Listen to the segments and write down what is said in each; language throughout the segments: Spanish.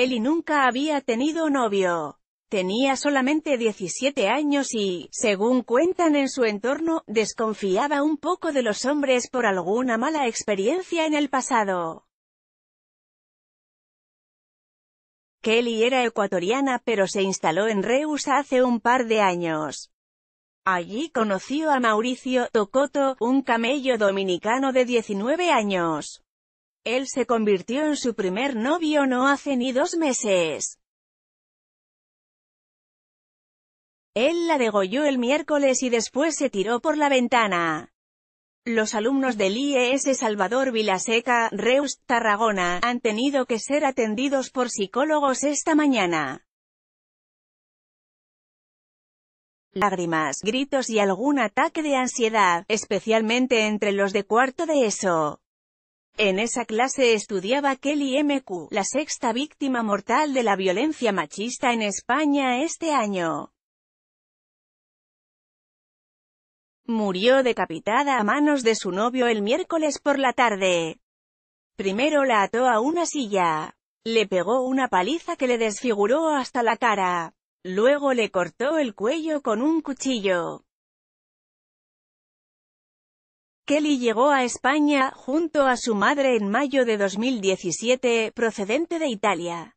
Kelly nunca había tenido novio. Tenía solamente 17 años y, según cuentan en su entorno, desconfiaba un poco de los hombres por alguna mala experiencia en el pasado. Kelly era ecuatoriana pero se instaló en Reus hace un par de años. Allí conoció a Mauricio Tocoto, un camello dominicano de 19 años. Él se convirtió en su primer novio no hace ni dos meses. Él la degolló el miércoles y después se tiró por la ventana. Los alumnos del IES Salvador Vilaseca, Reus, Tarragona, han tenido que ser atendidos por psicólogos esta mañana. Lágrimas, gritos y algún ataque de ansiedad, especialmente entre los de cuarto de ESO. En esa clase estudiaba Kelly M.Q., la sexta víctima mortal de la violencia machista en España este año. Murió decapitada a manos de su novio el miércoles por la tarde. Primero la ató a una silla. Le pegó una paliza que le desfiguró hasta la cara. Luego le cortó el cuello con un cuchillo. Kelly llegó a España, junto a su madre en mayo de 2017, procedente de Italia.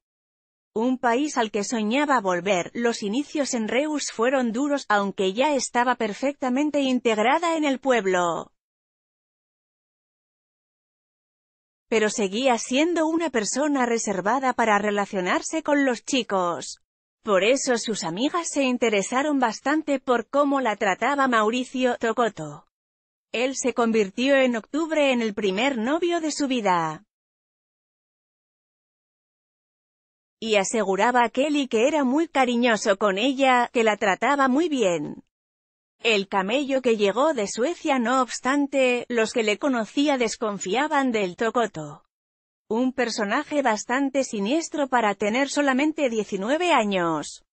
Un país al que soñaba volver, los inicios en Reus fueron duros, aunque ya estaba perfectamente integrada en el pueblo. Pero seguía siendo una persona reservada para relacionarse con los chicos. Por eso sus amigas se interesaron bastante por cómo la trataba Mauricio Tocoto. Él se convirtió en octubre en el primer novio de su vida. Y aseguraba a Kelly que era muy cariñoso con ella, que la trataba muy bien. El camello que llegó de Suecia no obstante, los que le conocía desconfiaban del Tocoto. Un personaje bastante siniestro para tener solamente 19 años.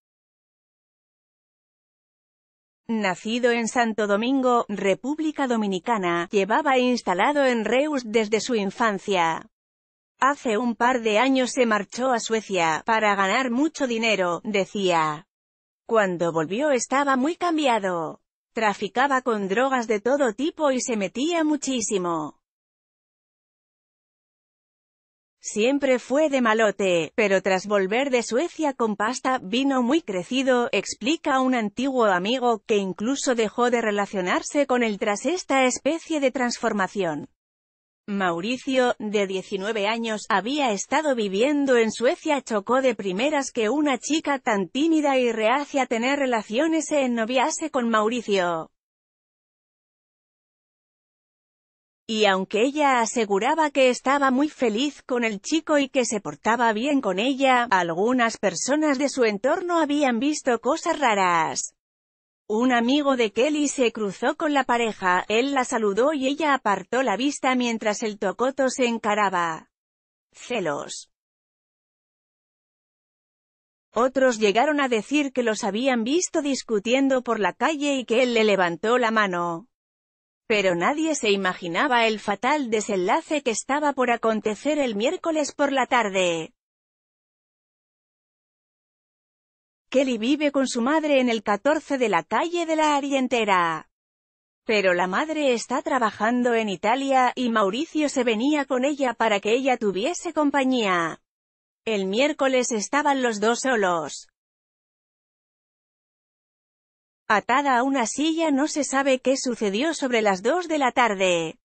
Nacido en Santo Domingo, República Dominicana, llevaba instalado en Reus desde su infancia. Hace un par de años se marchó a Suecia, para ganar mucho dinero, decía. Cuando volvió estaba muy cambiado. Traficaba con drogas de todo tipo y se metía muchísimo. Siempre fue de malote, pero tras volver de Suecia con pasta, vino muy crecido, explica un antiguo amigo, que incluso dejó de relacionarse con él tras esta especie de transformación. Mauricio, de 19 años, había estado viviendo en Suecia chocó de primeras que una chica tan tímida y reacia a tener relaciones se ennoviase con Mauricio. y aunque ella aseguraba que estaba muy feliz con el chico y que se portaba bien con ella, algunas personas de su entorno habían visto cosas raras. Un amigo de Kelly se cruzó con la pareja, él la saludó y ella apartó la vista mientras el tocoto se encaraba. Celos. Otros llegaron a decir que los habían visto discutiendo por la calle y que él le levantó la mano. Pero nadie se imaginaba el fatal desenlace que estaba por acontecer el miércoles por la tarde. Kelly vive con su madre en el 14 de la calle de la Arientera. Pero la madre está trabajando en Italia, y Mauricio se venía con ella para que ella tuviese compañía. El miércoles estaban los dos solos. Atada a una silla no se sabe qué sucedió sobre las dos de la tarde.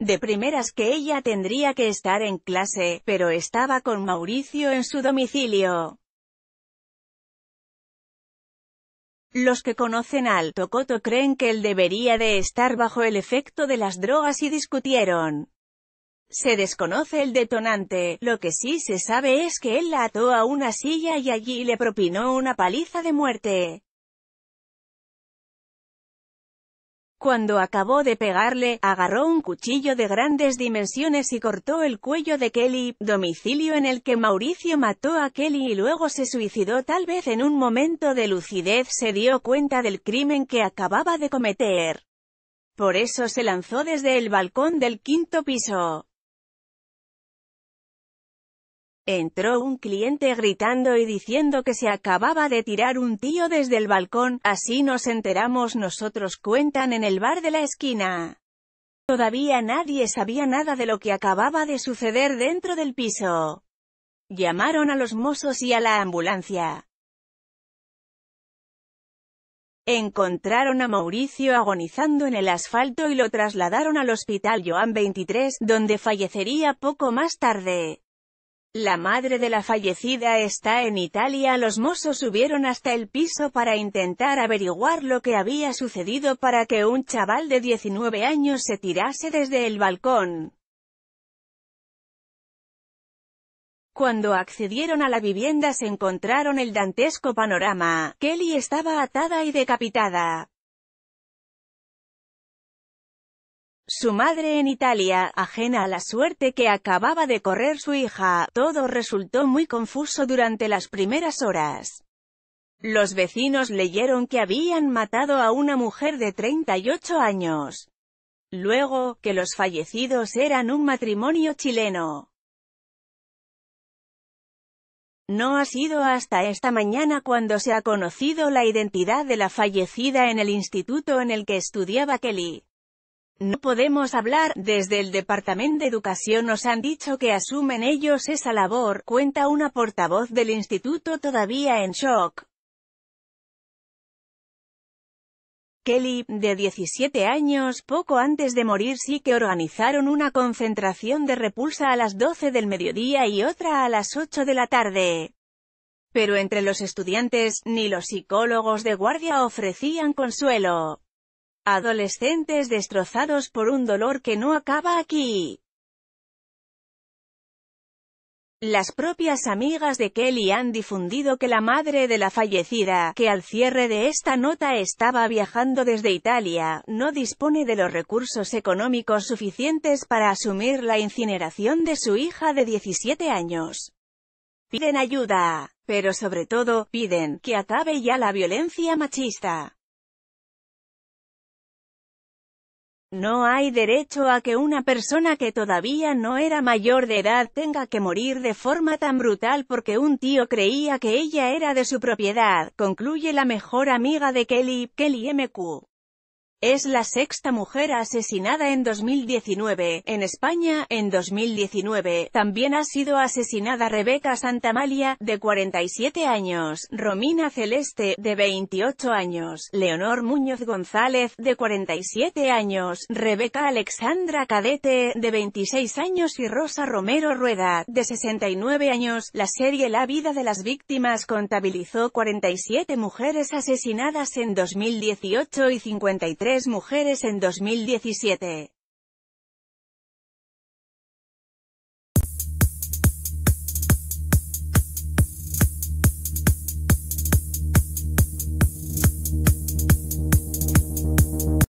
De primeras que ella tendría que estar en clase, pero estaba con Mauricio en su domicilio. Los que conocen al Tocoto creen que él debería de estar bajo el efecto de las drogas y discutieron. Se desconoce el detonante, lo que sí se sabe es que él la ató a una silla y allí le propinó una paliza de muerte. Cuando acabó de pegarle, agarró un cuchillo de grandes dimensiones y cortó el cuello de Kelly, domicilio en el que Mauricio mató a Kelly y luego se suicidó. Tal vez en un momento de lucidez se dio cuenta del crimen que acababa de cometer. Por eso se lanzó desde el balcón del quinto piso. Entró un cliente gritando y diciendo que se acababa de tirar un tío desde el balcón, así nos enteramos nosotros cuentan en el bar de la esquina. Todavía nadie sabía nada de lo que acababa de suceder dentro del piso. Llamaron a los mozos y a la ambulancia. Encontraron a Mauricio agonizando en el asfalto y lo trasladaron al hospital Joan 23, donde fallecería poco más tarde. La madre de la fallecida está en Italia. Los mozos subieron hasta el piso para intentar averiguar lo que había sucedido para que un chaval de 19 años se tirase desde el balcón. Cuando accedieron a la vivienda se encontraron el dantesco panorama. Kelly estaba atada y decapitada. Su madre en Italia, ajena a la suerte que acababa de correr su hija, todo resultó muy confuso durante las primeras horas. Los vecinos leyeron que habían matado a una mujer de 38 años. Luego, que los fallecidos eran un matrimonio chileno. No ha sido hasta esta mañana cuando se ha conocido la identidad de la fallecida en el instituto en el que estudiaba Kelly. No podemos hablar, desde el Departamento de Educación nos han dicho que asumen ellos esa labor, cuenta una portavoz del instituto todavía en shock. Kelly, de 17 años, poco antes de morir sí que organizaron una concentración de repulsa a las 12 del mediodía y otra a las 8 de la tarde. Pero entre los estudiantes, ni los psicólogos de guardia ofrecían consuelo. Adolescentes destrozados por un dolor que no acaba aquí. Las propias amigas de Kelly han difundido que la madre de la fallecida, que al cierre de esta nota estaba viajando desde Italia, no dispone de los recursos económicos suficientes para asumir la incineración de su hija de 17 años. Piden ayuda, pero sobre todo, piden que acabe ya la violencia machista. No hay derecho a que una persona que todavía no era mayor de edad tenga que morir de forma tan brutal porque un tío creía que ella era de su propiedad, concluye la mejor amiga de Kelly, Kelly MQ. Es la sexta mujer asesinada en 2019. En España, en 2019, también ha sido asesinada Rebeca Santamalia, de 47 años, Romina Celeste, de 28 años, Leonor Muñoz González, de 47 años, Rebeca Alexandra Cadete, de 26 años y Rosa Romero Rueda, de 69 años. La serie La vida de las víctimas contabilizó 47 mujeres asesinadas en 2018 y 53 tres mujeres en 2017.